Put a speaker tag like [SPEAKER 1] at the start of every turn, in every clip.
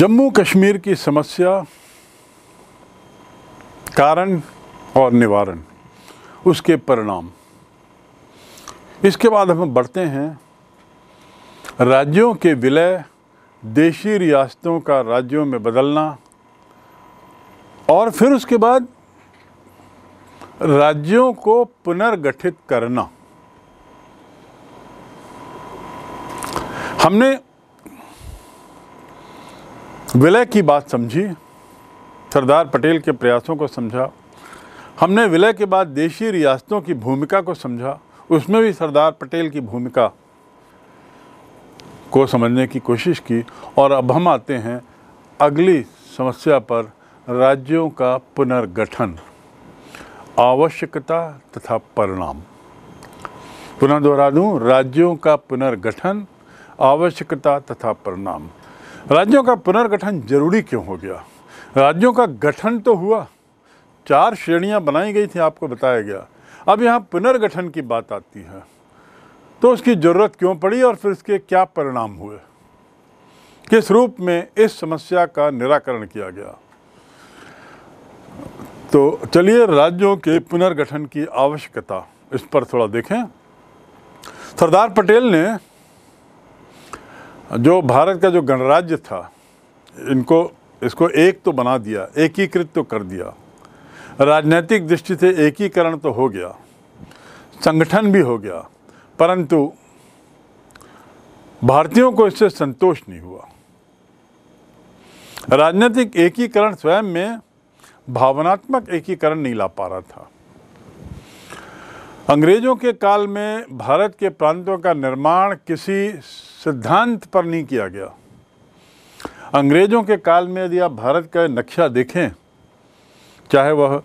[SPEAKER 1] जम्मू कश्मीर की समस्या कारण और निवारण उसके परिणाम इसके बाद हम बढ़ते हैं राज्यों के विलय देशी रियासतों का राज्यों में बदलना और फिर उसके बाद राज्यों को पुनर्गठित करना हमने विलय की बात समझी सरदार पटेल के प्रयासों को समझा हमने विलय के बाद देशी रियासतों की भूमिका को समझा उसमें भी सरदार पटेल की भूमिका को समझने की कोशिश की और अब हम आते हैं अगली समस्या पर राज्यों का पुनर्गठन आवश्यकता तथा परिणाम पुनः दोहरा दूँ राज्यों का पुनर्गठन आवश्यकता तथा परिणाम राज्यों का पुनर्गठन जरूरी क्यों हो गया राज्यों का गठन तो हुआ चार श्रेणियां बनाई गई थी आपको बताया गया अब यहाँ पुनर्गठन की बात आती है तो उसकी ज़रूरत क्यों पड़ी और फिर इसके क्या परिणाम हुए किस रूप में इस समस्या का निराकरण किया गया तो चलिए राज्यों के पुनर्गठन की आवश्यकता इस पर थोड़ा देखें सरदार पटेल ने जो भारत का जो गणराज्य था इनको इसको एक तो बना दिया एकीकृत तो कर दिया राजनीतिक दृष्टि से एकीकरण तो हो गया संगठन भी हो गया परंतु भारतीयों को इससे संतोष नहीं हुआ राजनीतिक एकीकरण स्वयं में भावनात्मक एकीकरण नहीं ला पा रहा था अंग्रेज़ों के काल में भारत के प्रांतों का निर्माण किसी सिद्धांत पर नहीं किया गया अंग्रेज़ों के काल में यदि आप भारत का नक्शा देखें चाहे वह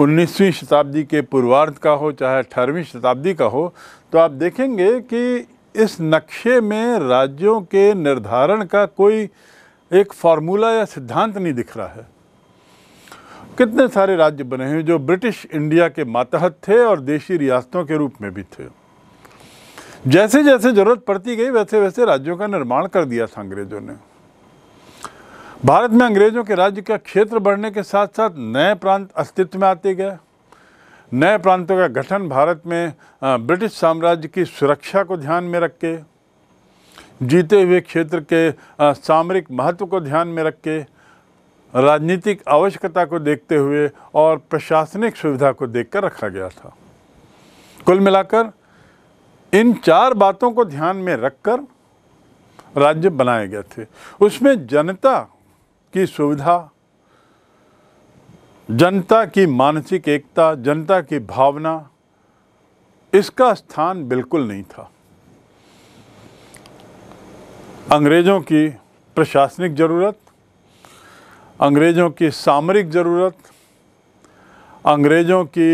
[SPEAKER 1] 19वीं शताब्दी के पूर्वार्ध का हो चाहे अठारहवीं शताब्दी का हो तो आप देखेंगे कि इस नक्शे में राज्यों के निर्धारण का कोई एक फार्मूला या सिद्धांत नहीं दिख रहा है कितने सारे राज्य बने हैं जो ब्रिटिश इंडिया के मातहत थे और देशी रियासतों के रूप में भी थे जैसे जैसे ज़रूरत पड़ती गई वैसे वैसे राज्यों का निर्माण कर दिया था अंग्रेज़ों ने भारत में अंग्रेज़ों के राज्य का क्षेत्र बढ़ने के साथ साथ नए प्रांत अस्तित्व में आते गए नए प्रांतों का गठन भारत में ब्रिटिश साम्राज्य की सुरक्षा को ध्यान में रख के जीते हुए क्षेत्र के सामरिक महत्व को ध्यान में रख के राजनीतिक आवश्यकता को देखते हुए और प्रशासनिक सुविधा को देखकर रखा गया था कुल मिलाकर इन चार बातों को ध्यान में रखकर राज्य बनाए गए थे उसमें जनता की सुविधा जनता की मानसिक एकता जनता की भावना इसका स्थान बिल्कुल नहीं था अंग्रेज़ों की प्रशासनिक ज़रूरत अंग्रेज़ों की सामरिक ज़रूरत अंग्रेज़ों की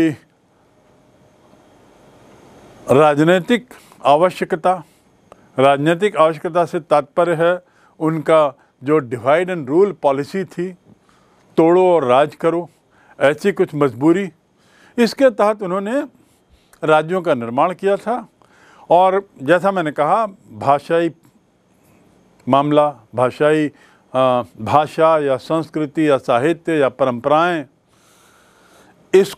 [SPEAKER 1] राजनीतिक आवश्यकता राजनीतिक आवश्यकता से तात्पर्य है उनका जो डिवाइड एंड रूल पॉलिसी थी तोड़ो और राज करो ऐसी कुछ मजबूरी इसके तहत उन्होंने राज्यों का निर्माण किया था और जैसा मैंने कहा भाषाई मामला भाषाई भाषा या संस्कृति या साहित्य या परंपराएं इस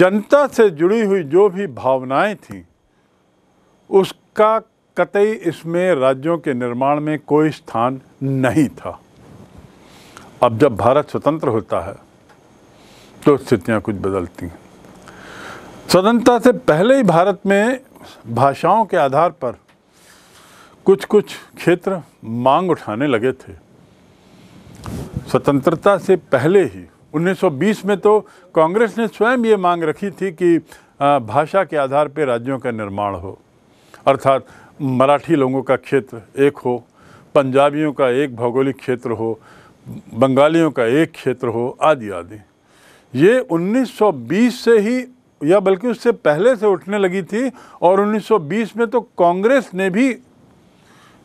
[SPEAKER 1] जनता से जुड़ी हुई जो भी भावनाएं थीं उसका कतई इसमें राज्यों के निर्माण में कोई स्थान नहीं था अब जब भारत स्वतंत्र होता है तो स्थितियां कुछ बदलती हैं स्वतंत्रता से पहले ही भारत में भाषाओं के आधार पर कुछ कुछ क्षेत्र मांग उठाने लगे थे स्वतंत्रता से पहले ही 1920 में तो कांग्रेस ने स्वयं ये मांग रखी थी कि भाषा के आधार पर राज्यों का निर्माण हो अर्थात मराठी लोगों का क्षेत्र एक हो पंजाबियों का एक भौगोलिक क्षेत्र हो बंगालियों का एक क्षेत्र हो आदि आदि ये 1920 से ही या बल्कि उससे पहले से उठने लगी थी और 1920 में तो कांग्रेस ने भी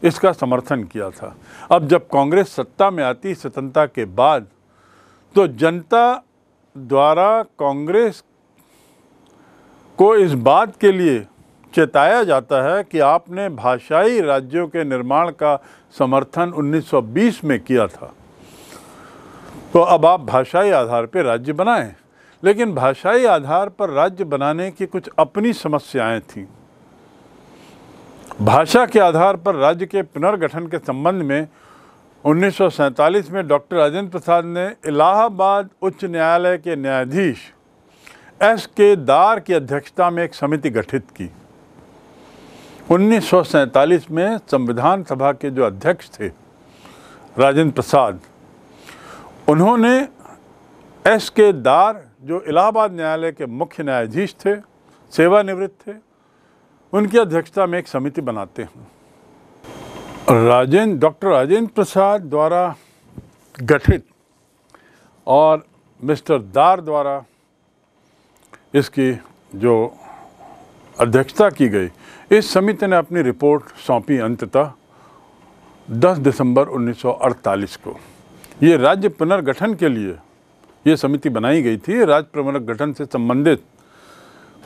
[SPEAKER 1] इसका समर्थन किया था अब जब कांग्रेस सत्ता में आती स्वतंत्रता के बाद तो जनता द्वारा कांग्रेस को इस बात के लिए चेताया जाता है कि आपने भाषाई राज्यों के निर्माण का समर्थन 1920 में किया था तो अब आप भाषाई आधार पर राज्य बनाएं लेकिन भाषाई आधार पर राज्य बनाने की कुछ अपनी समस्याएं थीं भाषा के आधार पर राज्य के पुनर्गठन के संबंध में उन्नीस में डॉक्टर राजेंद्र प्रसाद ने इलाहाबाद उच्च न्यायालय के न्यायाधीश एस के दार की अध्यक्षता में एक समिति गठित की उन्नीस में संविधान सभा के जो अध्यक्ष थे राजेंद्र प्रसाद उन्होंने एस के दार जो इलाहाबाद न्यायालय के मुख्य न्यायाधीश थे सेवानिवृत्त थे उनकी अध्यक्षता में एक समिति बनाते हैं राजेंद्र डॉक्टर राजेंद्र प्रसाद द्वारा गठित और मिस्टर दार द्वारा इसकी जो अध्यक्षता की गई इस समिति ने अपनी रिपोर्ट सौंपी अंततः 10 दिसंबर 1948 को ये राज्य पुनर्गठन के लिए ये समिति बनाई गई थी राज्य पुनर्गठन से संबंधित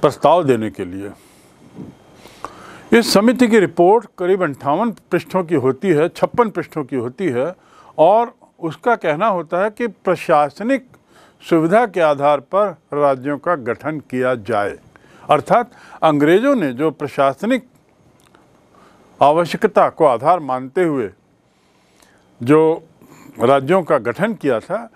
[SPEAKER 1] प्रस्ताव देने के लिए इस समिति की रिपोर्ट करीब अंठावन पृष्ठों की होती है छप्पन पृष्ठों की होती है और उसका कहना होता है कि प्रशासनिक सुविधा के आधार पर राज्यों का गठन किया जाए अर्थात अंग्रेज़ों ने जो प्रशासनिक आवश्यकता को आधार मानते हुए जो राज्यों का गठन किया था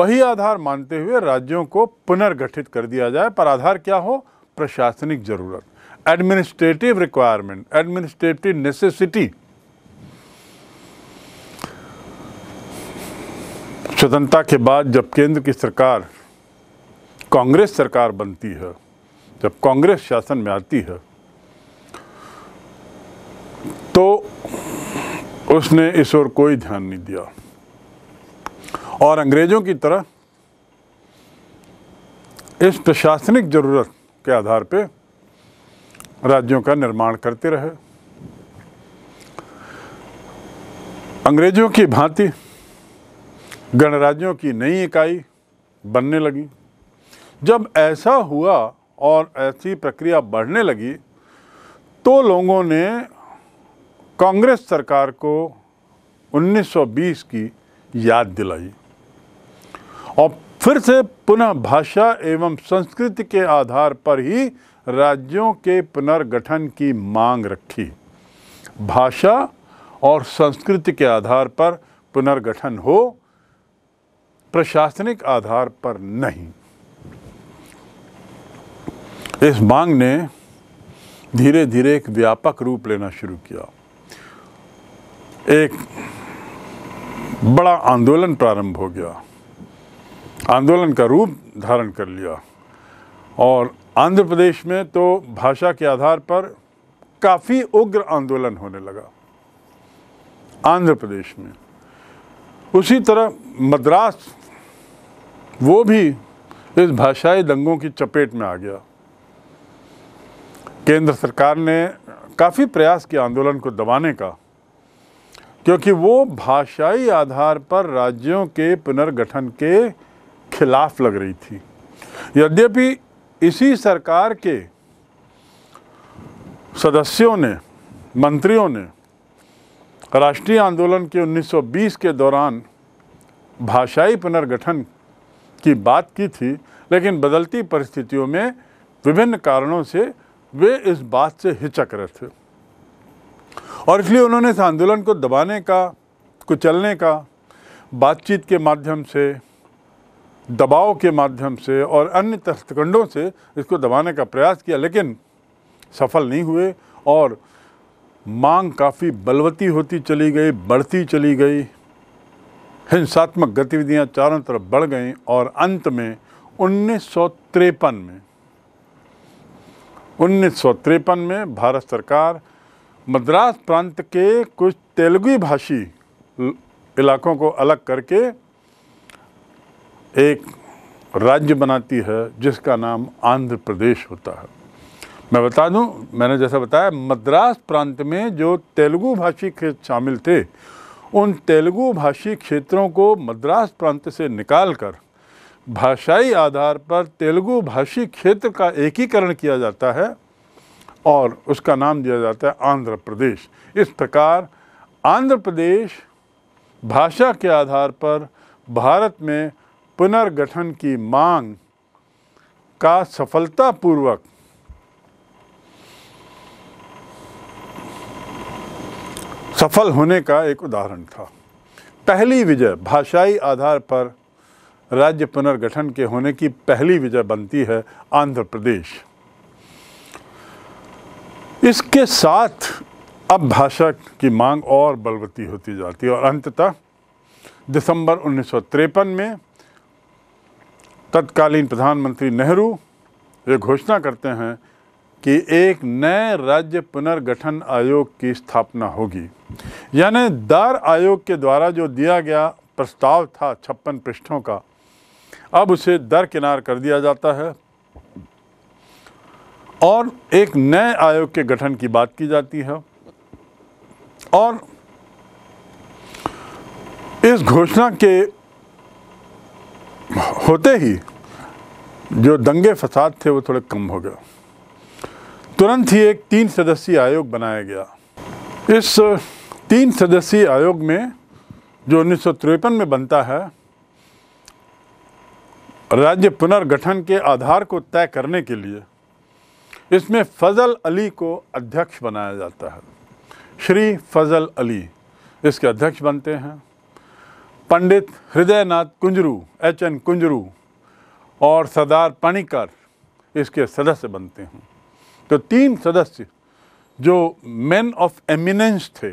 [SPEAKER 1] वही आधार मानते हुए राज्यों को पुनर्गठित कर दिया जाए पर आधार क्या हो प्रशासनिक ज़रूरत एडमिनिस्ट्रेटिव रिक्वायरमेंट एडमिनिस्ट्रेटिव नेसेसिटी स्वतंत्रता के बाद जब केंद्र की सरकार कांग्रेस सरकार बनती है जब कांग्रेस शासन में आती है तो उसने इस ओर कोई ध्यान नहीं दिया और अंग्रेज़ों की तरह इस प्रशासनिक ज़रूरत के आधार पर राज्यों का निर्माण करते रहे अंग्रेजों की भांति गणराज्यों की नई इकाई बनने लगी जब ऐसा हुआ और ऐसी प्रक्रिया बढ़ने लगी तो लोगों ने कांग्रेस सरकार को 1920 की याद दिलाई और फिर से पुनः भाषा एवं संस्कृति के आधार पर ही राज्यों के पुनर्गठन की मांग रखी भाषा और संस्कृति के आधार पर पुनर्गठन हो प्रशासनिक आधार पर नहीं इस मांग ने धीरे धीरे एक व्यापक रूप लेना शुरू किया एक बड़ा आंदोलन प्रारंभ हो गया आंदोलन का रूप धारण कर लिया और आंध्र प्रदेश में तो भाषा के आधार पर काफ़ी उग्र आंदोलन होने लगा आंध्र प्रदेश में उसी तरह मद्रास वो भी इस भाषाई दंगों की चपेट में आ गया केंद्र सरकार ने काफ़ी प्रयास किया आंदोलन को दबाने का क्योंकि वो भाषाई आधार पर राज्यों के पुनर्गठन के खिलाफ लग रही थी यद्यपि इसी सरकार के सदस्यों ने मंत्रियों ने राष्ट्रीय आंदोलन के 1920 के दौरान भाषाई पुनर्गठन की बात की थी लेकिन बदलती परिस्थितियों में विभिन्न कारणों से वे इस बात से हिचक रहे थे और इसलिए उन्होंने इस आंदोलन को दबाने का कुचलने का बातचीत के माध्यम से दबाव के माध्यम से और अन्य तस्तकंडों से इसको दबाने का प्रयास किया लेकिन सफल नहीं हुए और मांग काफ़ी बलवती होती चली गई बढ़ती चली गई हिंसात्मक गतिविधियां चारों तरफ बढ़ गईं और अंत में उन्नीस में उन्नीस में भारत सरकार मद्रास प्रांत के कुछ तेलुगु भाषी इलाकों को अलग करके एक राज्य बनाती है जिसका नाम आंध्र प्रदेश होता है मैं बता दूं मैंने जैसा बताया मद्रास प्रांत में जो तेलुगु भाषी क्षेत्र शामिल थे उन तेलुगु भाषी क्षेत्रों को मद्रास प्रांत से निकालकर भाषाई आधार पर तेलुगु भाषी क्षेत्र का एकीकरण किया जाता है और उसका नाम दिया जाता है आंध्र प्रदेश इस प्रकार आंध्र प्रदेश भाषा के आधार पर भारत में पुनर्गठन की मांग का सफलतापूर्वक सफल होने का एक उदाहरण था पहली विजय भाषाई आधार पर राज्य पुनर्गठन के होने की पहली विजय बनती है आंध्र प्रदेश इसके साथ अब भाषा की मांग और बलवती होती जाती है और अंततः दिसंबर उन्नीस में तत्कालीन प्रधानमंत्री नेहरू ये घोषणा करते हैं कि एक नए राज्य पुनर्गठन आयोग की स्थापना होगी यानी दार आयोग के द्वारा जो दिया गया प्रस्ताव था छप्पन पृष्ठों का अब उसे दरकिनार कर दिया जाता है और एक नए आयोग के गठन की बात की जाती है और इस घोषणा के होते ही जो दंगे फसाद थे वो थोड़े कम हो गए तुरंत ही एक तीन सदस्यीय आयोग बनाया गया इस तीन सदस्यीय आयोग में जो उन्नीस में बनता है राज्य पुनर्गठन के आधार को तय करने के लिए इसमें फजल अली को अध्यक्ष बनाया जाता है श्री फजल अली इसके अध्यक्ष बनते हैं पंडित हृदयनाथ कुंजरू एच एन कुंजरू और सरदार पणिकर इसके सदस्य बनते हैं तो तीन सदस्य जो मैन ऑफ एमिनेंस थे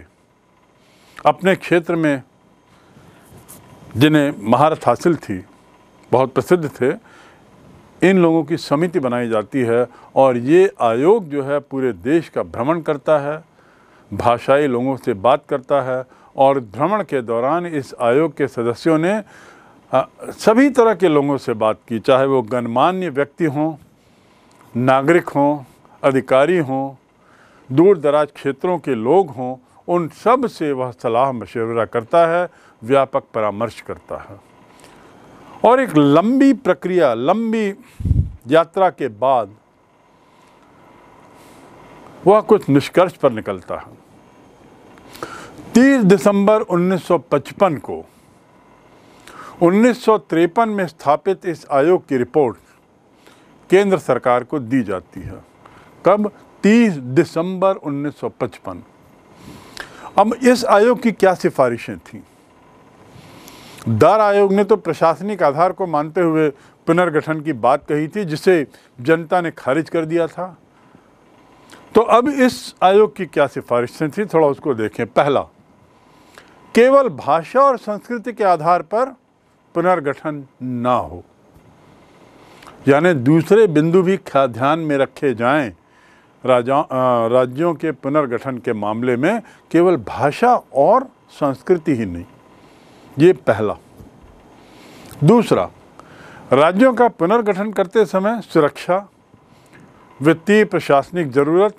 [SPEAKER 1] अपने क्षेत्र में जिन्हें महारत हासिल थी बहुत प्रसिद्ध थे इन लोगों की समिति बनाई जाती है और ये आयोग जो है पूरे देश का भ्रमण करता है भाषाई लोगों से बात करता है और भ्रमण के दौरान इस आयोग के सदस्यों ने सभी तरह के लोगों से बात की चाहे वो गणमान्य व्यक्ति हों नागरिक हों अधिकारी हों दूर दराज क्षेत्रों के लोग हों उन सब से वह सलाह मशवरा करता है व्यापक परामर्श करता है और एक लंबी प्रक्रिया लंबी यात्रा के बाद वह कुछ निष्कर्ष पर निकलता है 30 दिसंबर 1955 को उन्नीस में स्थापित इस आयोग की रिपोर्ट केंद्र सरकार को दी जाती है कब 30 दिसंबर 1955 अब इस आयोग की क्या सिफारिशें थीं दार आयोग ने तो प्रशासनिक आधार को मानते हुए पुनर्गठन की बात कही थी जिसे जनता ने खारिज कर दिया था तो अब इस आयोग की क्या सिफारिशें थी थोड़ा उसको देखें पहला केवल भाषा और संस्कृति के आधार पर पुनर्गठन ना हो यानी दूसरे बिंदु भी ध्यान में रखे जाएं राज्यों के पुनर्गठन के मामले में केवल भाषा और संस्कृति ही नहीं ये पहला दूसरा राज्यों का पुनर्गठन करते समय सुरक्षा वित्तीय प्रशासनिक ज़रूरत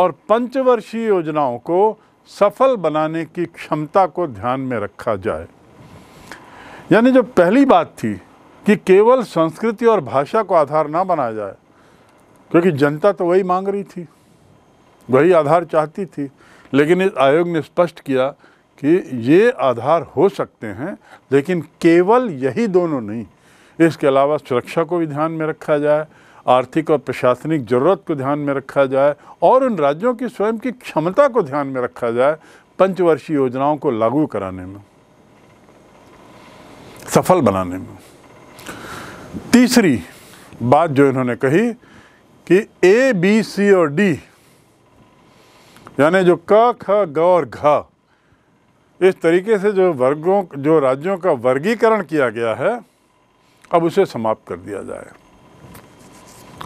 [SPEAKER 1] और पंचवर्षीय योजनाओं को सफल बनाने की क्षमता को ध्यान में रखा जाए यानी जो पहली बात थी कि केवल संस्कृति और भाषा को आधार ना बनाया जाए क्योंकि जनता तो वही मांग रही थी वही आधार चाहती थी लेकिन इस आयोग ने स्पष्ट किया कि ये आधार हो सकते हैं लेकिन केवल यही दोनों नहीं इसके अलावा सुरक्षा को भी ध्यान में रखा जाए आर्थिक और प्रशासनिक ज़रूरत को ध्यान में रखा जाए और उन राज्यों की स्वयं की क्षमता को ध्यान में रखा जाए पंचवर्षीय योजनाओं को लागू कराने में सफल बनाने में तीसरी बात जो इन्होंने कही कि ए बी सी और डी यानी जो क ख ग और घ इस तरीके से जो वर्गों जो राज्यों का वर्गीकरण किया गया है अब उसे समाप्त कर दिया जाए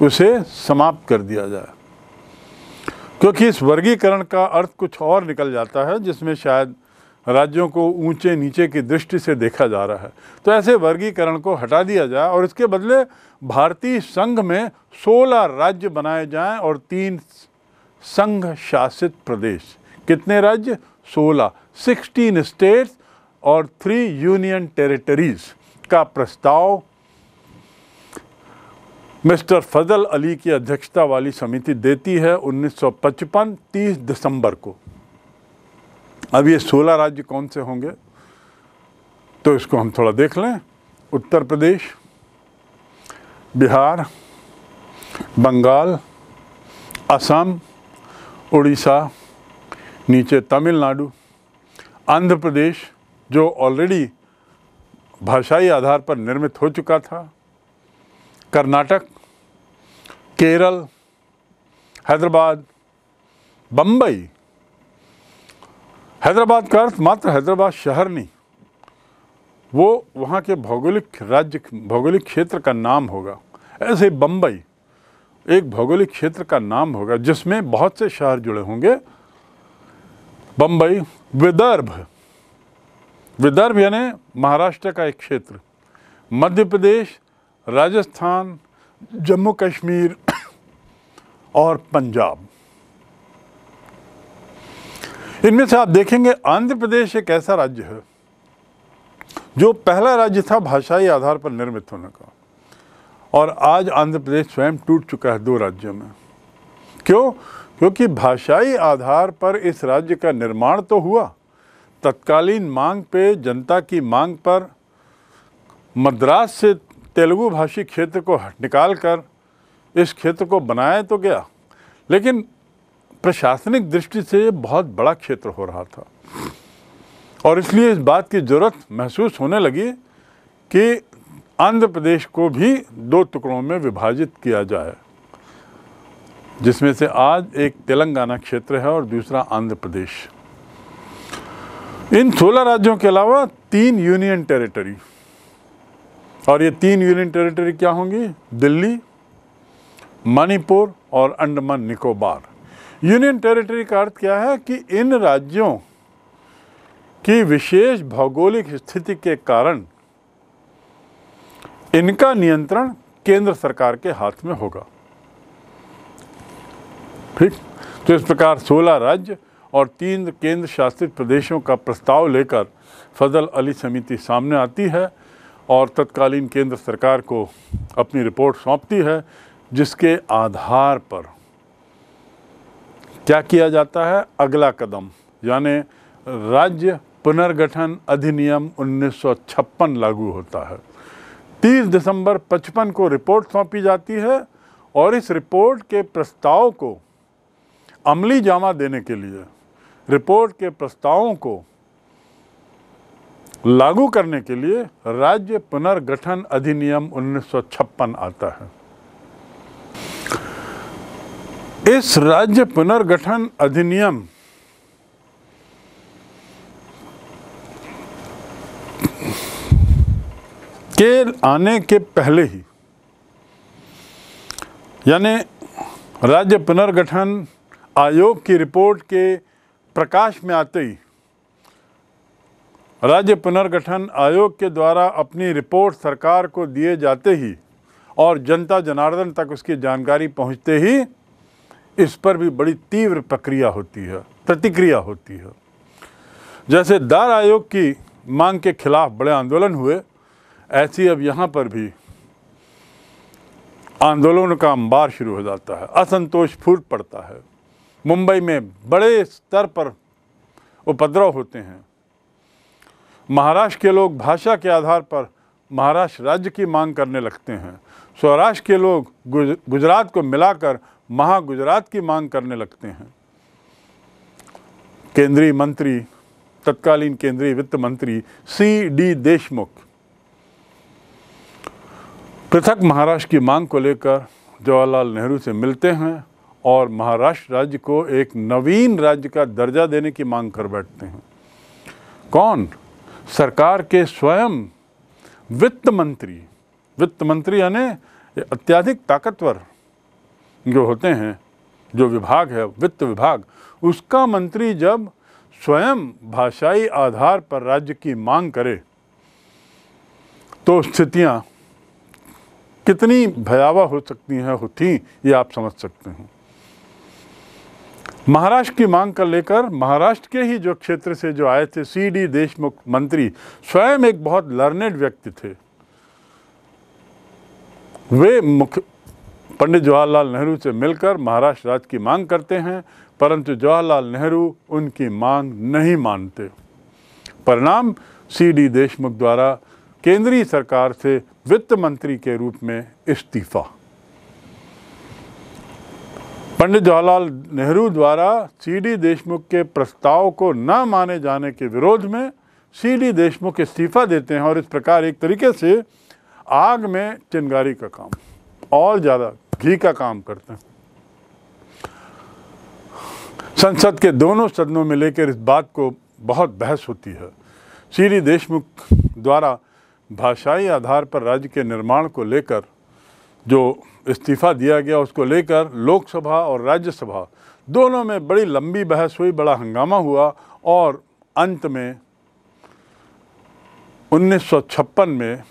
[SPEAKER 1] उसे समाप्त कर दिया जाए क्योंकि इस वर्गीकरण का अर्थ कुछ और निकल जाता है जिसमें शायद राज्यों को ऊंचे नीचे की दृष्टि से देखा जा रहा है तो ऐसे वर्गीकरण को हटा दिया जाए और इसके बदले भारतीय संघ में 16 राज्य बनाए जाएं और तीन संघ शासित प्रदेश कितने राज्य 16 सिक्सटीन स्टेट्स और थ्री यूनियन टेरिटरीज का प्रस्ताव मिस्टर फजल अली की अध्यक्षता वाली समिति देती है 1955 30 दिसंबर को अब ये 16 राज्य कौन से होंगे तो इसको हम थोड़ा देख लें उत्तर प्रदेश बिहार बंगाल असम उड़ीसा नीचे तमिलनाडु आंध्र प्रदेश जो ऑलरेडी भाषाई आधार पर निर्मित हो चुका था कर्नाटक केरल हैदराबाद बम्बई हैदराबाद का अर्थ मात्र हैदराबाद शहर नहीं वो वहाँ के भौगोलिक राज्य भौगोलिक क्षेत्र का नाम होगा ऐसे बम्बई एक भौगोलिक क्षेत्र का नाम होगा जिसमें बहुत से शहर जुड़े होंगे बम्बई विदर्भ विदर्भ यानी महाराष्ट्र का एक क्षेत्र मध्य प्रदेश राजस्थान जम्मू कश्मीर और पंजाब इनमें से आप देखेंगे आंध्र प्रदेश एक ऐसा राज्य है जो पहला राज्य था भाषाई आधार पर निर्मित होने का और आज आंध्र प्रदेश स्वयं टूट चुका है दो राज्यों में क्यों क्योंकि भाषाई आधार पर इस राज्य का निर्माण तो हुआ तत्कालीन मांग पे जनता की मांग पर मद्रास से तेलुगु भाषी क्षेत्र को निकाल कर इस क्षेत्र को बनाया तो गया लेकिन प्रशासनिक दृष्टि से ये बहुत बड़ा क्षेत्र हो रहा था और इसलिए इस बात की ज़रूरत महसूस होने लगी कि आंध्र प्रदेश को भी दो टुकड़ों में विभाजित किया जाए जिसमें से आज एक तेलंगाना क्षेत्र है और दूसरा आंध्र प्रदेश इन सोलह राज्यों के अलावा तीन यूनियन टेरिटरी और ये तीन यूनियन टेरिटरी क्या होंगी दिल्ली मणिपुर और अंडमान निकोबार यूनियन टेरिटरी का अर्थ क्या है कि इन राज्यों की विशेष भौगोलिक स्थिति के कारण इनका नियंत्रण केंद्र सरकार के हाथ में होगा ठीक तो इस प्रकार 16 राज्य और तीन केंद्र शासित प्रदेशों का प्रस्ताव लेकर फजल अली समिति सामने आती है और तत्कालीन केंद्र सरकार को अपनी रिपोर्ट सौंपती है जिसके आधार पर क्या किया जाता है अगला कदम यानी राज्य पुनर्गठन अधिनियम 1956 लागू होता है 30 दिसंबर 55 को रिपोर्ट सौंपी जाती है और इस रिपोर्ट के प्रस्ताव को अमली जामा देने के लिए रिपोर्ट के प्रस्तावों को लागू करने के लिए राज्य पुनर्गठन अधिनियम 1956 आता है इस राज्य पुनर्गठन अधिनियम के आने के पहले ही यानी राज्य पुनर्गठन आयोग की रिपोर्ट के प्रकाश में आते ही राज्य पुनर्गठन आयोग के द्वारा अपनी रिपोर्ट सरकार को दिए जाते ही और जनता जनार्दन तक उसकी जानकारी पहुंचते ही इस पर भी बड़ी तीव्र प्रक्रिया होती है प्रतिक्रिया होती है जैसे दार आयोग की मांग के खिलाफ बड़े आंदोलन हुए ऐसी अब यहाँ पर भी आंदोलन का अंबार शुरू हो जाता है असंतोष फूट पड़ता है मुंबई में बड़े स्तर पर उपद्रव होते हैं महाराष्ट्र के लोग भाषा के आधार पर महाराष्ट्र राज्य की मांग करने लगते हैं सौराष्ट्र के लोग गुजरात को मिलाकर महागुजरात की मांग करने लगते हैं केंद्रीय मंत्री तत्कालीन केंद्रीय वित्त मंत्री सी डी देशमुख पृथक महाराष्ट्र की मांग को लेकर जवाहरलाल नेहरू से मिलते हैं और महाराष्ट्र राज्य को एक नवीन राज्य का दर्जा देने की मांग कर बैठते हैं कौन सरकार के स्वयं वित्त मंत्री वित्त मंत्री यानी अत्याधिक ताकतवर जो होते हैं जो विभाग है वित्त विभाग उसका मंत्री जब स्वयं भाषाई आधार पर राज्य की मांग करे तो स्थितियाँ कितनी भयावह हो सकती हैं होती ये आप समझ सकते हैं महाराष्ट्र की मांग का लेकर महाराष्ट्र के ही जो क्षेत्र से जो आए थे सी डी देशमुख मंत्री स्वयं एक बहुत लर्नेड व्यक्ति थे वे मुख्य पंडित जवाहरलाल नेहरू से मिलकर महाराष्ट्र राज्य की मांग करते हैं परंतु जवाहरलाल नेहरू उनकी मांग नहीं मानते परिणाम सी डी देशमुख द्वारा केंद्रीय सरकार से वित्त मंत्री के रूप में इस्तीफ़ा पंडित जवाहरलाल नेहरू द्वारा सीडी देशमुख के प्रस्ताव को न माने जाने के विरोध में सीडी देशमुख इस्तीफा देते हैं और इस प्रकार एक तरीके से आग में चिंगारी का काम और ज़्यादा घी का काम करते हैं संसद के दोनों सदनों में लेकर इस बात को बहुत बहस होती है श्री देशमुख द्वारा भाषाई आधार पर राज्य के निर्माण को लेकर जो इस्तीफ़ा दिया गया उसको लेकर लोकसभा और राज्यसभा दोनों में बड़ी लंबी बहस हुई बड़ा हंगामा हुआ और अंत में 1956 में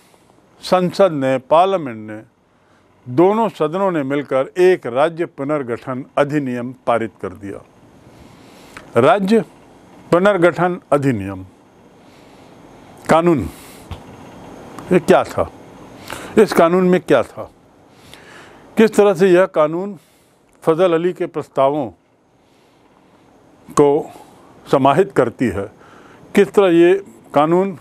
[SPEAKER 1] संसद ने पार्लियामेंट ने दोनों सदनों ने मिलकर एक राज्य पुनर्गठन अधिनियम पारित कर दिया राज्य पुनर्गठन अधिनियम कानून ये क्या था इस कानून में क्या था किस तरह से यह कानून फजल अली के प्रस्तावों को समाहित करती है किस तरह ये कानून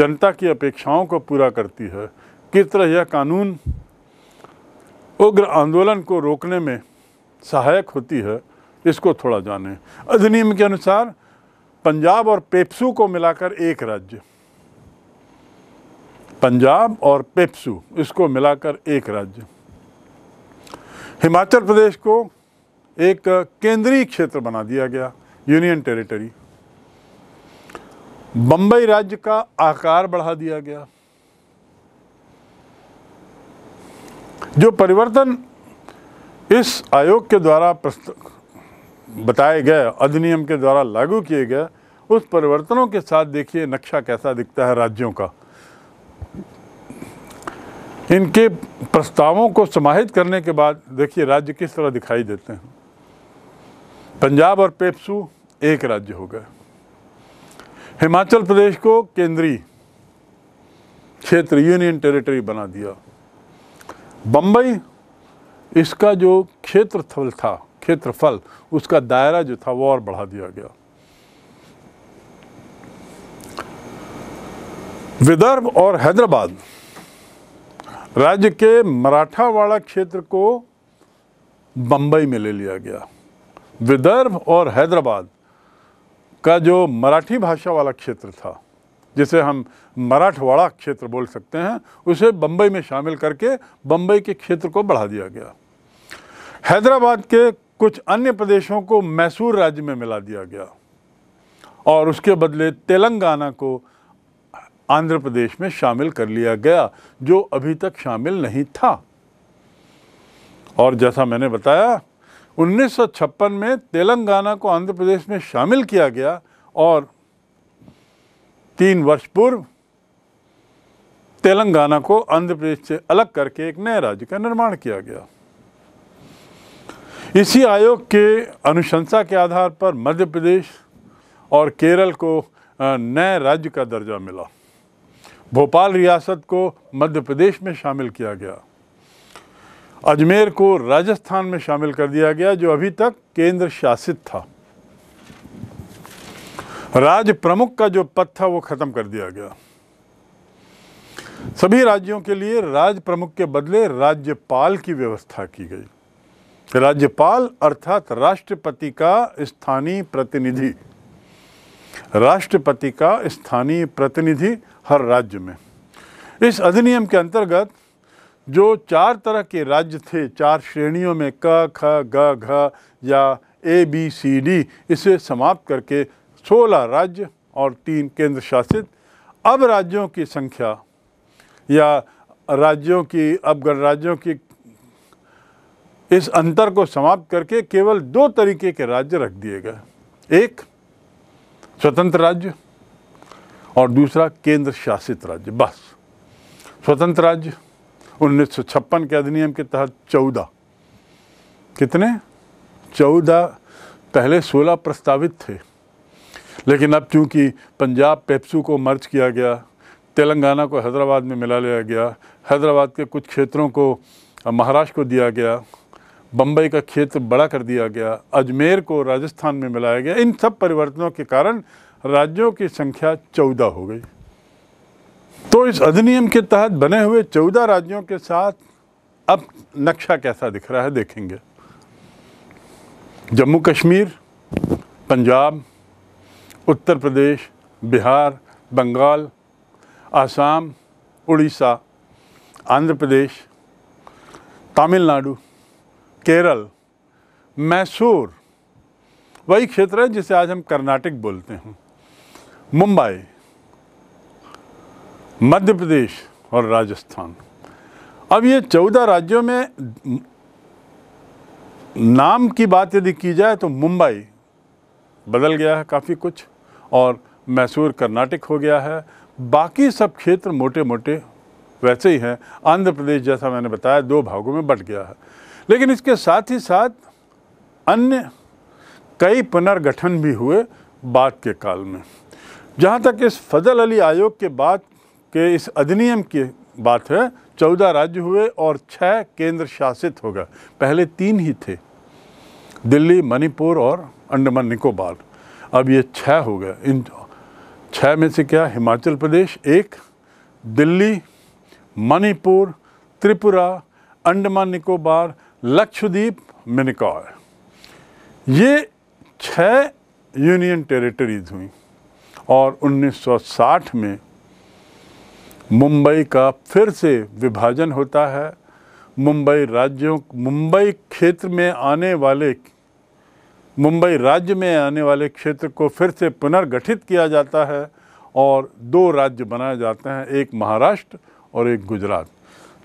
[SPEAKER 1] जनता की अपेक्षाओं को पूरा करती है किस तरह यह कानून उग्र आंदोलन को रोकने में सहायक होती है इसको थोड़ा जानें अधिनियम के अनुसार पंजाब और पेप्सू को मिलाकर एक राज्य पंजाब और पेप्सू इसको मिलाकर एक राज्य हिमाचल प्रदेश को एक केंद्रीय क्षेत्र बना दिया गया यूनियन टेरिटरी बम्बई राज्य का आकार बढ़ा दिया गया जो परिवर्तन इस आयोग के द्वारा बताए गए अधिनियम के द्वारा लागू किए गए उस परिवर्तनों के साथ देखिए नक्शा कैसा दिखता है राज्यों का इनके प्रस्तावों को समाहित करने के बाद देखिए राज्य किस तरह दिखाई देते हैं पंजाब और पेप्सू एक राज्य हो गए हिमाचल प्रदेश को केंद्रीय क्षेत्र यूनियन टेरिटरी बना दिया बम्बई इसका जो क्षेत्रफल था क्षेत्रफल उसका दायरा जो था वो और बढ़ा दिया गया विदर्भ और हैदराबाद राज्य के मराठावाड़ा क्षेत्र को बम्बई में ले लिया गया विदर्भ और हैदराबाद का जो मराठी भाषा वाला क्षेत्र था जिसे हम मराठवाड़ा क्षेत्र बोल सकते हैं उसे बम्बई में शामिल करके बम्बई के क्षेत्र को बढ़ा दिया गया हैदराबाद के कुछ अन्य प्रदेशों को मैसूर राज्य में मिला दिया गया और उसके बदले तेलंगाना को आंध्र प्रदेश में शामिल कर लिया गया जो अभी तक शामिल नहीं था और जैसा मैंने बताया 1956 में तेलंगाना को आंध्र प्रदेश में शामिल किया गया और तीन वर्ष पूर्व तेलंगाना को आंध्र प्रदेश से अलग करके एक नए राज्य का निर्माण किया गया इसी आयोग के अनुशंसा के आधार पर मध्य प्रदेश और केरल को नए राज्य का दर्जा मिला भोपाल रियासत को मध्य प्रदेश में शामिल किया गया अजमेर को राजस्थान में शामिल कर दिया गया जो अभी तक केंद्र शासित था राज प्रमुख का जो पद था वो ख़त्म कर दिया गया सभी राज्यों के लिए राज प्रमुख के बदले राज्यपाल की व्यवस्था की गई राज्यपाल अर्थात राष्ट्रपति का स्थानीय प्रतिनिधि राष्ट्रपति का स्थानीय प्रतिनिधि हर राज्य में इस अधिनियम के अंतर्गत जो चार तरह के राज्य थे चार श्रेणियों में क ख ग घ या ए बी सी डी इसे समाप्त करके 16 राज्य और तीन केंद्र शासित अब राज्यों की संख्या या राज्यों की अब गणराज्यों की इस अंतर को समाप्त करके केवल दो तरीके के राज्य रख दिए गए एक स्वतंत्र राज्य और दूसरा केंद्र शासित राज्य बस स्वतंत्र राज्य उन्नीस के अधिनियम के तहत चौदह कितने चौदह पहले सोलह प्रस्तावित थे लेकिन अब चूंकि पंजाब पेप्सू को मर्ज किया गया तेलंगाना को हैदराबाद में मिला लिया गया हैदराबाद के कुछ क्षेत्रों को महाराष्ट्र को दिया गया बम्बई का क्षेत्र बड़ा कर दिया गया अजमेर को राजस्थान में मिलाया गया इन सब परिवर्तनों के कारण राज्यों की संख्या चौदह हो गई तो इस अधिनियम के तहत बने हुए चौदह राज्यों के साथ अब नक्शा कैसा दिख रहा है देखेंगे जम्मू कश्मीर पंजाब उत्तर प्रदेश बिहार बंगाल आसाम उड़ीसा आंध्र प्रदेश तमिलनाडु केरल मैसूर वही क्षेत्र है जिसे आज हम कर्नाटक बोलते हैं मुंबई मध्य प्रदेश और राजस्थान अब ये चौदह राज्यों में नाम की बात यदि की जाए तो मुंबई बदल गया है काफ़ी कुछ और मैसूर कर्नाटक हो गया है बाकी सब क्षेत्र मोटे मोटे वैसे ही हैं आंध्र प्रदेश जैसा मैंने बताया दो भागों में बट गया है लेकिन इसके साथ ही साथ अन्य कई पुनर्गठन भी हुए बाद के काल में जहाँ तक इस फजल अली आयोग के बाद के इस अधिनियम की बात है चौदह राज्य हुए और छः केंद्र शासित हो गए पहले तीन ही थे दिल्ली मणिपुर और अंडमान निकोबार अब ये छः हो गए इन छः में से क्या हिमाचल प्रदेश एक दिल्ली मणिपुर त्रिपुरा अंडमान निकोबार लक्षद्वीप मिनिकॉय ये छः यूनियन टेरिटरीज हुई और 1960 में मुंबई का फिर से विभाजन होता है मुंबई राज्यों मुंबई क्षेत्र में आने वाले मुंबई राज्य में आने वाले क्षेत्र को फिर से पुनर्गठित किया जाता है और दो राज्य बनाए जाते हैं एक महाराष्ट्र और एक गुजरात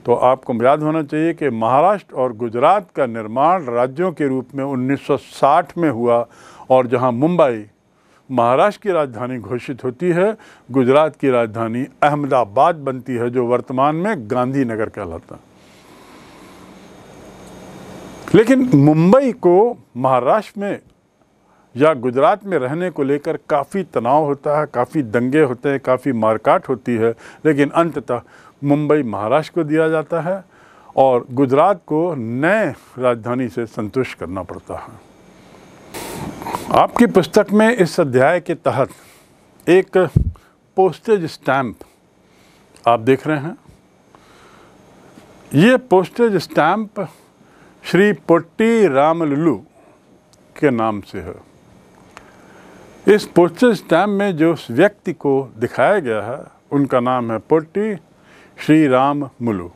[SPEAKER 1] तो आपको याद होना चाहिए कि महाराष्ट्र और गुजरात का निर्माण राज्यों के रूप में 1960 में हुआ और जहां मुंबई महाराष्ट्र की राजधानी घोषित होती है गुजरात की राजधानी अहमदाबाद बनती है जो वर्तमान में गांधीनगर कहलाता है लेकिन मुंबई को महाराष्ट्र में या गुजरात में रहने को लेकर काफ़ी तनाव होता है काफ़ी दंगे होते हैं काफ़ी मारकाट होती है लेकिन अंततः मुंबई महाराष्ट्र को दिया जाता है और गुजरात को नए राजधानी से संतुष्ट करना पड़ता है आपकी पुस्तक में इस अध्याय के तहत एक पोस्टेज स्टैम्प आप देख रहे हैं ये पोस्टेज स्टैम्प श्री पोट्टी रामलुलू के नाम से है इस पोस्टेज स्टैम्प में जो उस व्यक्ति को दिखाया गया है उनका नाम है पोट्टी श्री राम मुलू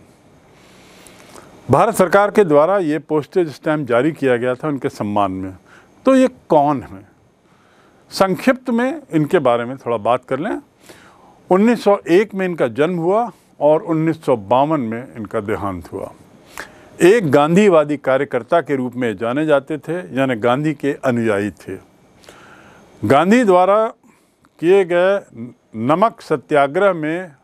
[SPEAKER 1] भारत सरकार के द्वारा ये पोस्टेज स्टैम्प जारी किया गया था उनके सम्मान में तो ये कौन है संक्षिप्त में इनके बारे में थोड़ा बात कर लें 1901 में इनका जन्म हुआ और उन्नीस में इनका देहांत हुआ एक गांधीवादी कार्यकर्ता के रूप में जाने जाते थे यानी गांधी के अनुयायी थे गांधी द्वारा किए गए नमक सत्याग्रह में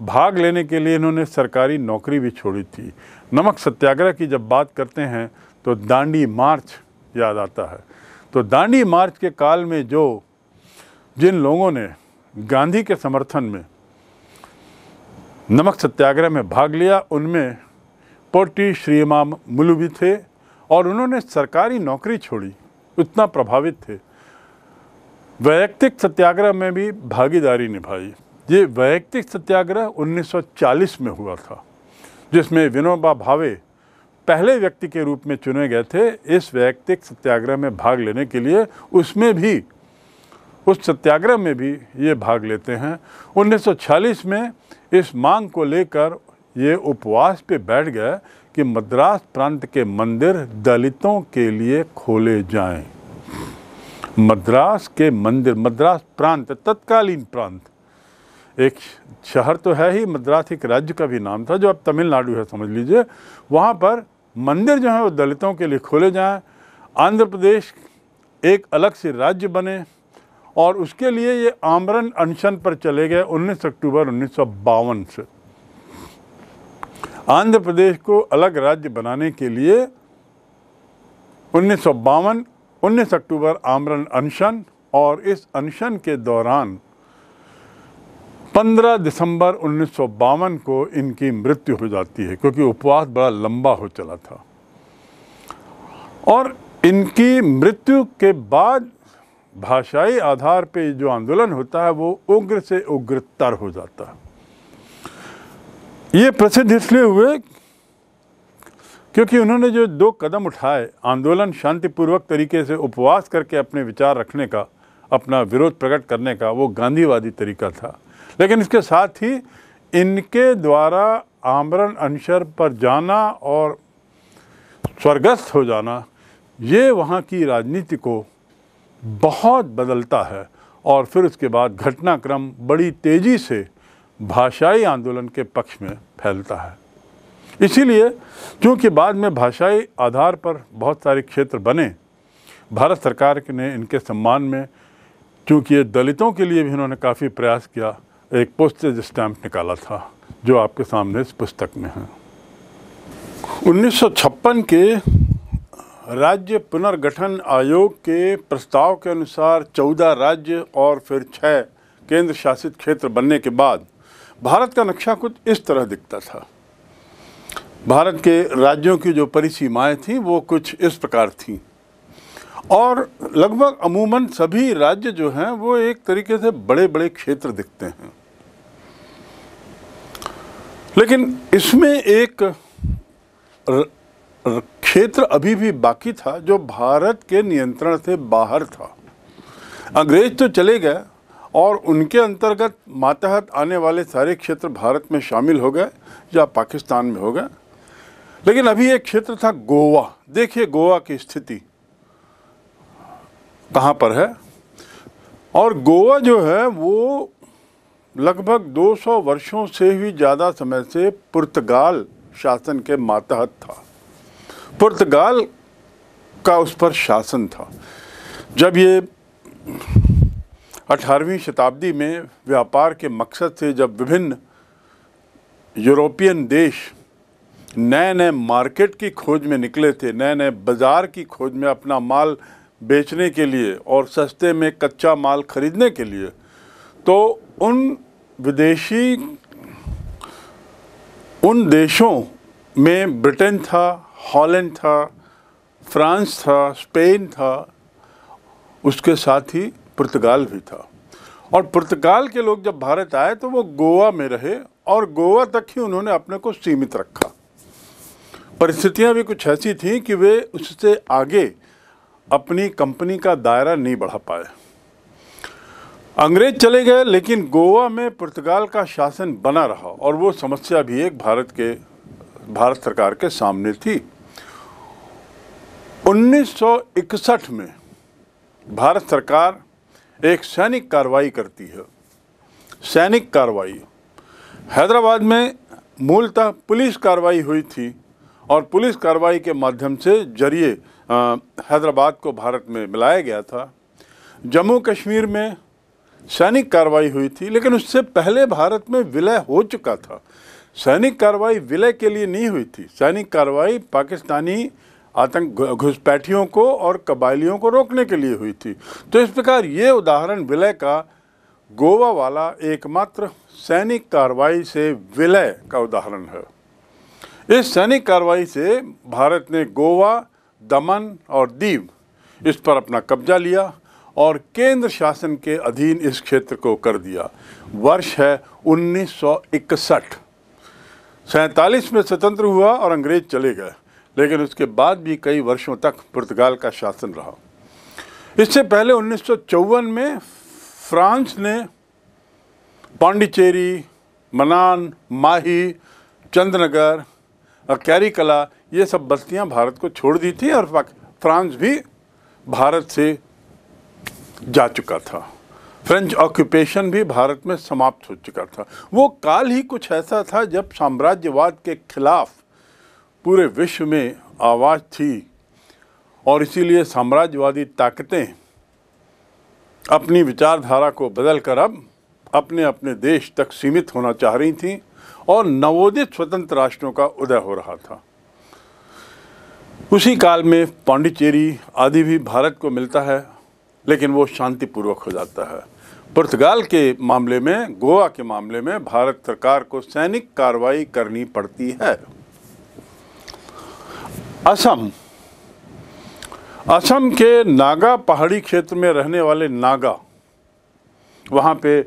[SPEAKER 1] भाग लेने के लिए इन्होंने सरकारी नौकरी भी छोड़ी थी नमक सत्याग्रह की जब बात करते हैं तो दांडी मार्च याद आता है तो दांडी मार्च के काल में जो जिन लोगों ने गांधी के समर्थन में नमक सत्याग्रह में भाग लिया उनमें पोटी श्री इमाम मुलू भी थे और उन्होंने सरकारी नौकरी छोड़ी उतना प्रभावित थे वैयक्तिक सत्याग्रह में भी भागीदारी निभाई ये वैयक्तिक सत्याग्रह 1940 में हुआ था जिसमें विनोबा भावे पहले व्यक्ति के रूप में चुने गए थे इस वैयक्तिक सत्याग्रह में भाग लेने के लिए उसमें भी उस सत्याग्रह में भी ये भाग लेते हैं 1940 में इस मांग को लेकर ये उपवास पे बैठ गए कि मद्रास प्रांत के मंदिर दलितों के लिए खोले जाएं। मद्रास के मंदिर मद्रास प्रांत तत्कालीन प्रांत एक शहर तो है ही मद्रास एक राज्य का भी नाम था जो अब तमिलनाडु है समझ लीजिए वहाँ पर मंदिर जो है वो दलितों के लिए खोले जाएँ आंध्र प्रदेश एक अलग से राज्य बने और उसके लिए ये आमरण अनशन पर चले गए 19 अक्टूबर उन्नीस से आंध्र प्रदेश को अलग राज्य बनाने के लिए उन्नीस 19 अक्टूबर आमरण अनशन और इस अनशन के दौरान 15 दिसंबर उन्नीस को इनकी मृत्यु हो जाती है क्योंकि उपवास बड़ा लंबा हो चला था और इनकी मृत्यु के बाद भाषाई आधार पे जो आंदोलन होता है वो उग्र से उग्रतर हो जाता है ये प्रसिद्ध इसलिए हुए क्योंकि उन्होंने जो दो कदम उठाए आंदोलन शांतिपूर्वक तरीके से उपवास करके अपने विचार रखने का अपना विरोध प्रकट करने का वो गांधीवादी तरीका था लेकिन इसके साथ ही इनके द्वारा आमरण अनशर पर जाना और स्वर्गस्थ हो जाना ये वहाँ की राजनीति को बहुत बदलता है और फिर उसके बाद घटनाक्रम बड़ी तेज़ी से भाषाई आंदोलन के पक्ष में फैलता है इसीलिए क्योंकि बाद में भाषाई आधार पर बहुत सारे क्षेत्र बने भारत सरकार ने इनके सम्मान में क्योंकि ये दलितों के लिए भी इन्होंने काफ़ी प्रयास किया एक पोस्टेज स्टैम्प निकाला था जो आपके सामने इस पुस्तक में है 1956 के राज्य पुनर्गठन आयोग के प्रस्ताव के अनुसार 14 राज्य और फिर छः केंद्र शासित क्षेत्र बनने के बाद भारत का नक्शा कुछ इस तरह दिखता था भारत के राज्यों की जो परिसीमाएँ थीं वो कुछ इस प्रकार थीं और लगभग अमूमन सभी राज्य जो हैं वो एक तरीके से बड़े बड़े क्षेत्र दिखते हैं लेकिन इसमें एक क्षेत्र अभी भी बाकी था जो भारत के नियंत्रण से बाहर था अंग्रेज तो चले गए और उनके अंतर्गत मातहत आने वाले सारे क्षेत्र भारत में शामिल हो गए या पाकिस्तान में हो गए लेकिन अभी एक क्षेत्र था गोवा देखिए गोवा की स्थिति कहाँ पर है और गोवा जो है वो लगभग 200 वर्षों से भी ज़्यादा समय से पुर्तगाल शासन के मातहत था पुर्तगाल का उस पर शासन था जब ये 18वीं शताब्दी में व्यापार के मकसद से जब विभिन्न यूरोपियन देश नए नए मार्केट की खोज में निकले थे नए नए बाज़ार की खोज में अपना माल बेचने के लिए और सस्ते में कच्चा माल खरीदने के लिए तो उन विदेशी उन देशों में ब्रिटेन था हॉलैंड था फ्रांस था स्पेन था उसके साथ ही पुर्तगाल भी था और पुर्तगाल के लोग जब भारत आए तो वो गोवा में रहे और गोवा तक ही उन्होंने अपने को सीमित रखा परिस्थितियां भी कुछ ऐसी थीं कि वे उससे आगे अपनी कंपनी का दायरा नहीं बढ़ा पाए अंग्रेज चले गए लेकिन गोवा में पुर्तगाल का शासन बना रहा और वो समस्या भी एक भारत के भारत सरकार के सामने थी 1961 में भारत सरकार एक सैनिक कार्रवाई करती है सैनिक कार्रवाई हैदराबाद में मूलतः पुलिस कार्रवाई हुई थी और पुलिस कार्रवाई के माध्यम से जरिए हैदराबाद को भारत में मिलाया गया था जम्मू कश्मीर में सैनिक कार्रवाई हुई थी लेकिन उससे पहले भारत में विलय हो चुका था सैनिक कार्रवाई विलय के लिए नहीं हुई थी सैनिक कार्रवाई पाकिस्तानी आतंक घुसपैठियों को और कबायलियों को रोकने के लिए हुई थी तो इस प्रकार ये उदाहरण विलय का गोवा वाला एकमात्र सैनिक कार्रवाई से विलय का उदाहरण है इस सैनिक कार्रवाई से भारत ने गोवा दमन और दीव इस पर अपना कब्जा लिया और केंद्र शासन के अधीन इस क्षेत्र को कर दिया वर्ष है 1961 सौ में स्वतंत्र हुआ और अंग्रेज चले गए लेकिन उसके बाद भी कई वर्षों तक पुर्तगाल का शासन रहा इससे पहले उन्नीस में फ्रांस ने पांडिचेरी मनान माही चंद्रनगर और कैरिकला ये सब बस्तियां भारत को छोड़ दी थी और फ्रांस भी भारत से जा चुका था फ्रेंच ऑक्यूपेशन भी भारत में समाप्त हो चुका था वो काल ही कुछ ऐसा था जब साम्राज्यवाद के खिलाफ पूरे विश्व में आवाज़ थी और इसीलिए साम्राज्यवादी ताकतें अपनी विचारधारा को बदल कर अब अपने अपने देश तक सीमित होना चाह रही थीं और नवोदित स्वतंत्र राष्ट्रों का उदय हो रहा था उसी काल में पांडिचेरी आदि भी भारत को मिलता है लेकिन वो शांतिपूर्वक हो जाता है पुर्तगाल के मामले में गोवा के मामले में भारत सरकार को सैनिक कार्रवाई करनी पड़ती है असम असम के नागा पहाड़ी क्षेत्र में रहने वाले नागा वहाँ पे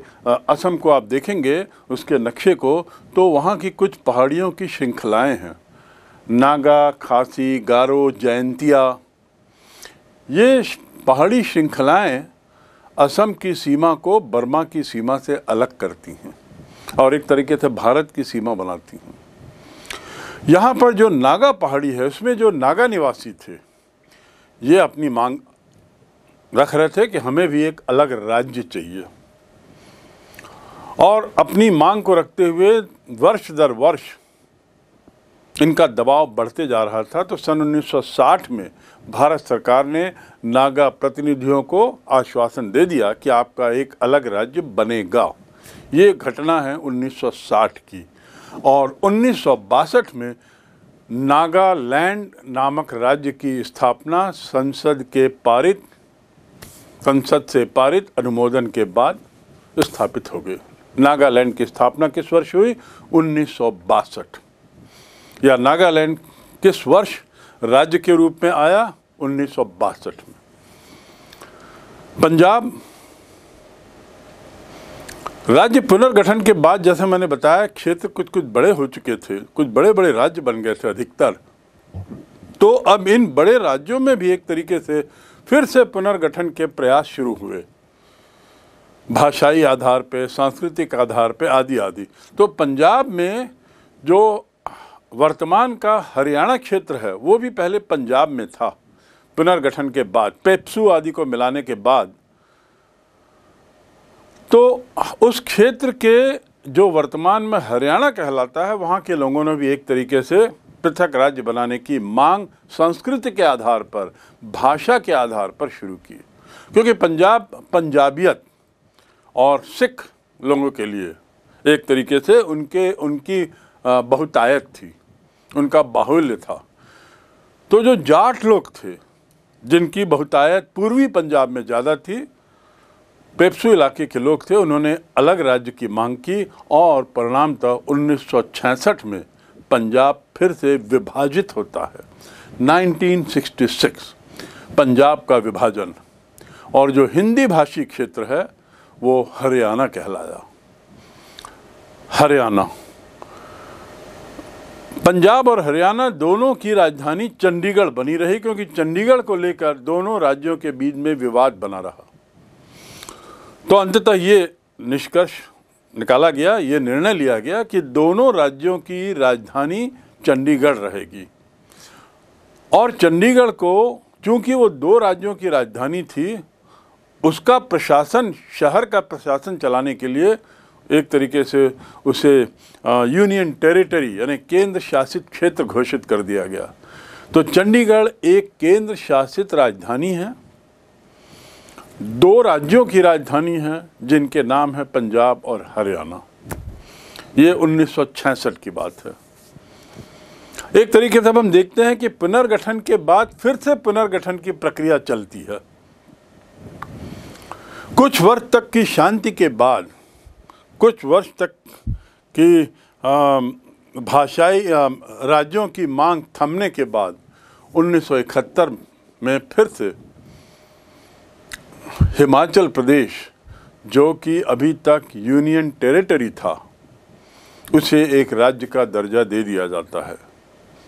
[SPEAKER 1] असम को आप देखेंगे उसके नक्शे को तो वहाँ की कुछ पहाड़ियों की श्रृंखलाएँ हैं नागा खासी गारो जयंतिया ये पहाड़ी श्रृंखलाएं असम की सीमा को बर्मा की सीमा से अलग करती हैं और एक तरीके से भारत की सीमा बनाती हैं यहाँ पर जो नागा पहाड़ी है उसमें जो नागा निवासी थे ये अपनी मांग रख रहे थे कि हमें भी एक अलग राज्य चाहिए और अपनी मांग को रखते हुए वर्ष दर वर्ष इनका दबाव बढ़ते जा रहा था तो सन 1960 में भारत सरकार ने नागा प्रतिनिधियों को आश्वासन दे दिया कि आपका एक अलग राज्य बनेगा ये घटना है 1960 की और उन्नीस में नागालैंड नामक राज्य की स्थापना संसद के पारित संसद से पारित अनुमोदन के बाद स्थापित हो गई नागालैंड की स्थापना किस वर्ष हुई उन्नीस या नागालैंड किस वर्ष राज्य के रूप में आया उन्नीस में पंजाब राज्य पुनर्गठन के बाद जैसे मैंने बताया क्षेत्र कुछ कुछ बड़े हो चुके थे कुछ बड़े बड़े राज्य बन गए थे अधिकतर तो अब इन बड़े राज्यों में भी एक तरीके से फिर से पुनर्गठन के प्रयास शुरू हुए भाषाई आधार पे सांस्कृतिक आधार पे आदि आदि तो पंजाब में जो वर्तमान का हरियाणा क्षेत्र है वो भी पहले पंजाब में था पुनर्गठन के बाद पेप्सू आदि को मिलाने के बाद तो उस क्षेत्र के जो वर्तमान में हरियाणा कहलाता है वहाँ के लोगों ने भी एक तरीके से पृथक राज्य बनाने की मांग संस्कृति के आधार पर भाषा के आधार पर शुरू की क्योंकि पंजाब पंजाबियत और सिख लोगों के लिए एक तरीके से उनके उनकी बहुतायत थी उनका बाहुल्य था तो जो जाट लोग थे जिनकी बहुतायत पूर्वी पंजाब में ज़्यादा थी पेप्सू इलाके के लोग थे उन्होंने अलग राज्य की मांग की और परिणामतः 1966 में पंजाब फिर से विभाजित होता है 1966 पंजाब का विभाजन और जो हिंदी भाषी क्षेत्र है वो हरियाणा कहलाया हरियाणा पंजाब और हरियाणा दोनों की राजधानी चंडीगढ़ बनी रही क्योंकि चंडीगढ़ को लेकर दोनों राज्यों के बीच में विवाद बना रहा तो अंततः ये निष्कर्ष निकाला गया ये निर्णय लिया गया कि दोनों राज्यों की राजधानी चंडीगढ़ रहेगी और चंडीगढ़ को चूंकि वो दो राज्यों की राजधानी थी उसका प्रशासन शहर का प्रशासन चलाने के लिए एक तरीके से उसे यूनियन टेरिटरी यानी केंद्र शासित क्षेत्र घोषित कर दिया गया तो चंडीगढ़ एक केंद्र शासित राजधानी है दो राज्यों की राजधानी है जिनके नाम है पंजाब और हरियाणा ये 1966 की बात है एक तरीके से हम देखते हैं कि पुनर्गठन के बाद फिर से पुनर्गठन की प्रक्रिया चलती है कुछ वर्ष तक की शांति के बाद कुछ वर्ष तक की भाषाई राज्यों की मांग थमने के बाद 1971 में फिर से हिमाचल प्रदेश जो कि अभी तक यूनियन टेरिटरी था उसे एक राज्य का दर्जा दे दिया जाता है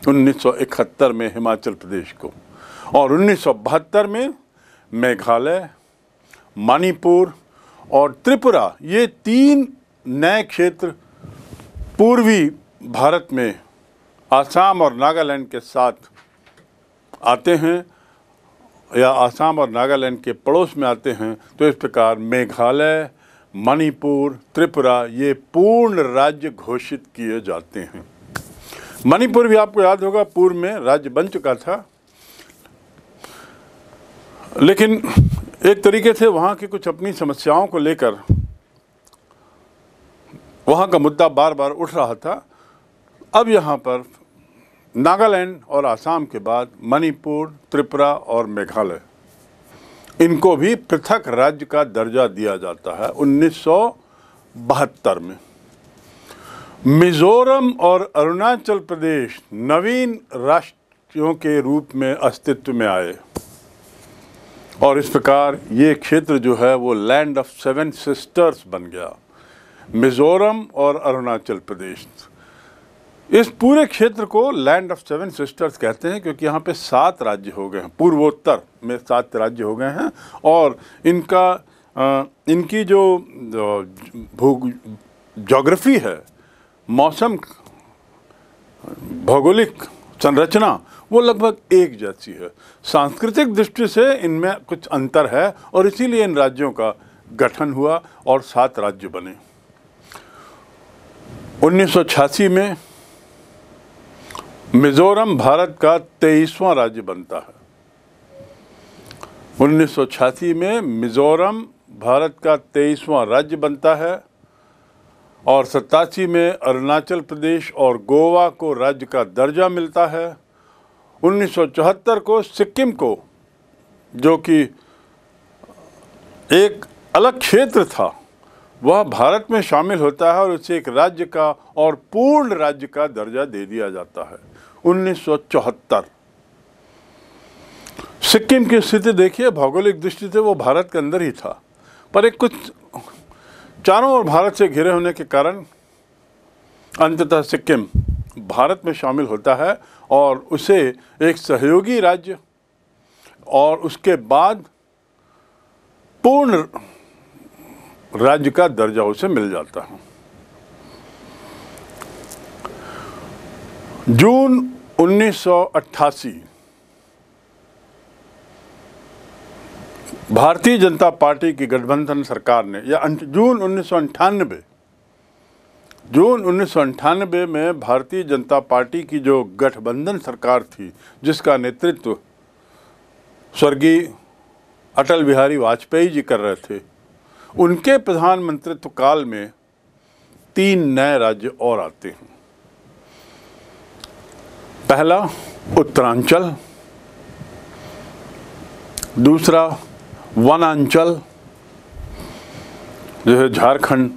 [SPEAKER 1] 1971 में हिमाचल प्रदेश को और उन्नीस में मेघालय मणिपुर और त्रिपुरा ये तीन नए क्षेत्र पूर्वी भारत में आसाम और नागालैंड के साथ आते हैं या आसाम और नागालैंड के पड़ोस में आते हैं तो इस प्रकार मेघालय मणिपुर त्रिपुरा ये पूर्ण राज्य घोषित किए जाते हैं मणिपुर भी आपको याद होगा पूर्व में राज्य बन चुका था लेकिन एक तरीके से वहाँ की कुछ अपनी समस्याओं को लेकर वहाँ का मुद्दा बार बार उठ रहा था अब यहाँ पर नागालैंड और आसाम के बाद मणिपुर त्रिपुरा और मेघालय इनको भी पृथक राज्य का दर्जा दिया जाता है 1972 में मिजोरम और अरुणाचल प्रदेश नवीन राष्ट्रों के रूप में अस्तित्व में आए और इस प्रकार ये क्षेत्र जो है वो लैंड ऑफ सेवन सिस्टर्स बन गया मिज़ोरम और अरुणाचल प्रदेश इस पूरे क्षेत्र को लैंड ऑफ सेवन सिस्टर्स कहते हैं क्योंकि यहाँ पे सात राज्य हो गए हैं पूर्वोत्तर में सात राज्य हो गए हैं और इनका आ, इनकी जो भू जोग्राफी है मौसम भौगोलिक संरचना वो लगभग एक जैसी है सांस्कृतिक दृष्टि से इनमें कुछ अंतर है और इसीलिए इन राज्यों का गठन हुआ और सात राज्य बने 1986 में मिज़ोरम भारत का तेईसवां राज्य बनता है 1986 में मिज़ोरम भारत का तेईसवां राज्य बनता है और सतासी में अरुणाचल प्रदेश और गोवा को राज्य का दर्जा मिलता है 1974 को सिक्किम को जो कि एक अलग क्षेत्र था वह भारत में शामिल होता है और उसे एक राज्य का और पूर्ण राज्य का दर्जा दे दिया जाता है 1974 सिक्किम की स्थिति देखिए भौगोलिक दृष्टि से वो भारत के अंदर ही था पर एक कुछ चारों ओर भारत से घिरे होने के कारण अंततः सिक्किम भारत में शामिल होता है और उसे एक सहयोगी राज्य और उसके बाद पूर्ण राज्य का दर्जा उसे मिल जाता है जून 1988 भारतीय जनता पार्टी की गठबंधन सरकार ने या जून उन्नीस जून उन्नीस में भारतीय जनता पार्टी की जो गठबंधन सरकार थी जिसका नेतृत्व स्वर्गीय अटल बिहारी वाजपेयी जी कर रहे थे उनके प्रधानमंत्रित्व काल में तीन नए राज्य और आते हैं पहला उत्तरांचल दूसरा वनांचल जैसे झारखंड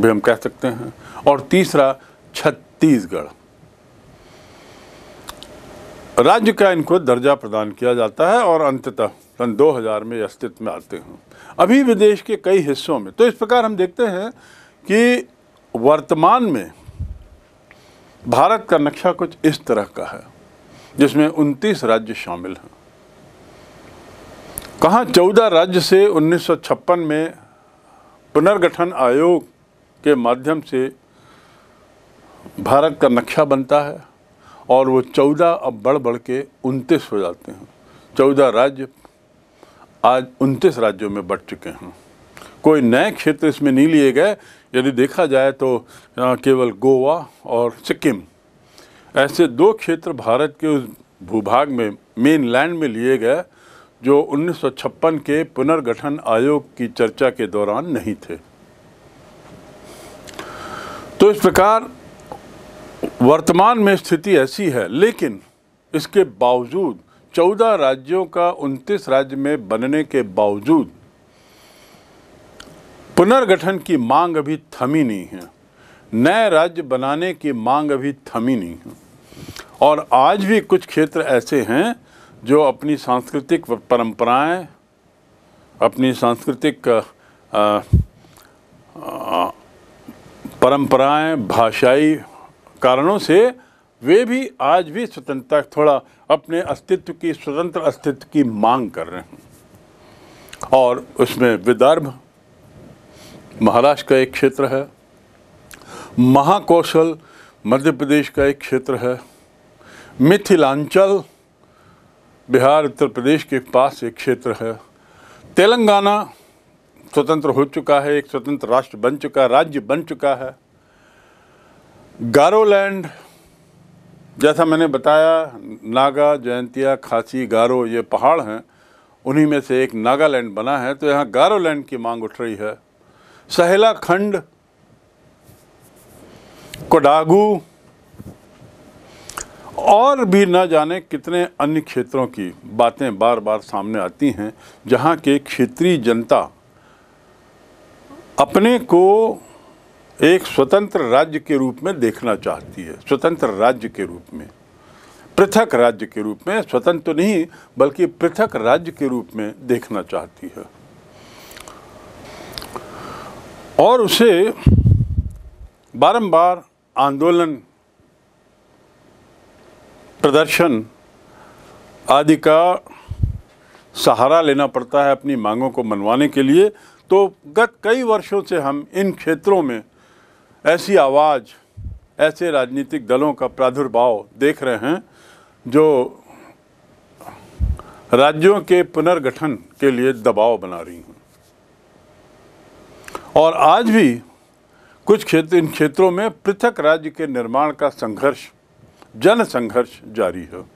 [SPEAKER 1] भी हम कह सकते हैं और तीसरा छत्तीसगढ़ राज्य का इनको दर्जा प्रदान किया जाता है और अंततः सन 2000 में अस्तित्व में आते हैं अभी भी देश के कई हिस्सों में तो इस प्रकार हम देखते हैं कि वर्तमान में भारत का नक्शा कुछ इस तरह का है जिसमें उनतीस राज्य शामिल हैं कहाँ चौदह राज्य से उन्नीस में पुनर्गठन आयोग के माध्यम से भारत का नक्शा बनता है और वो चौदह अब बढ़ बढ़ के उनतीस हो जाते हैं चौदह राज्य आज उनतीस राज्यों में बढ़ चुके हैं कोई नए क्षेत्र इसमें नहीं लिए गए यदि देखा जाए तो केवल गोवा और सिक्किम ऐसे दो क्षेत्र भारत के उस भूभाग में मेन लैंड में लिए गए जो 1956 के पुनर्गठन आयोग की चर्चा के दौरान नहीं थे तो इस प्रकार वर्तमान में स्थिति ऐसी है लेकिन इसके बावजूद चौदह राज्यों का उनतीस राज्य में बनने के बावजूद पुनर्गठन की मांग अभी थमी नहीं है नए राज्य बनाने की मांग अभी थमी नहीं है और आज भी कुछ क्षेत्र ऐसे हैं जो अपनी सांस्कृतिक परंपराएं अपनी सांस्कृतिक परंपराएं भाषाई कारणों से वे भी आज भी स्वतंत्रता थोड़ा अपने अस्तित्व की स्वतंत्र अस्तित्व की मांग कर रहे हैं और उसमें विदर्भ महाराष्ट्र का एक क्षेत्र है महाकौशल मध्य प्रदेश का एक क्षेत्र है मिथिलांचल बिहार उत्तर प्रदेश के पास एक क्षेत्र है तेलंगाना स्वतंत्र हो चुका है एक स्वतंत्र राष्ट्र बन चुका राज्य बन चुका है गारोलैंड जैसा मैंने बताया नागा जयंतिया खासी गारो ये पहाड़ हैं उन्हीं में से एक नागालैंड बना है तो यहाँ गारो लैंड की मांग उठ रही है सहेला खंड कोडागू और भी न जाने कितने अन्य क्षेत्रों की बातें बार बार सामने आती हैं जहाँ के क्षेत्रीय जनता अपने को एक स्वतंत्र राज्य के रूप में देखना चाहती है स्वतंत्र राज्य के रूप में पृथक राज्य के रूप में स्वतंत्र नहीं बल्कि पृथक राज्य के रूप में देखना चाहती है और उसे बारंबार आंदोलन प्रदर्शन आदि का सहारा लेना पड़ता है अपनी मांगों को मनवाने के लिए तो गत कई वर्षों से हम इन क्षेत्रों में ऐसी आवाज़ ऐसे राजनीतिक दलों का प्रादुर्भाव देख रहे हैं जो राज्यों के पुनर्गठन के लिए दबाव बना रही हैं और आज भी कुछ क्षेत्र इन क्षेत्रों में पृथक राज्य के निर्माण का संघर्ष जन संघर्ष जारी है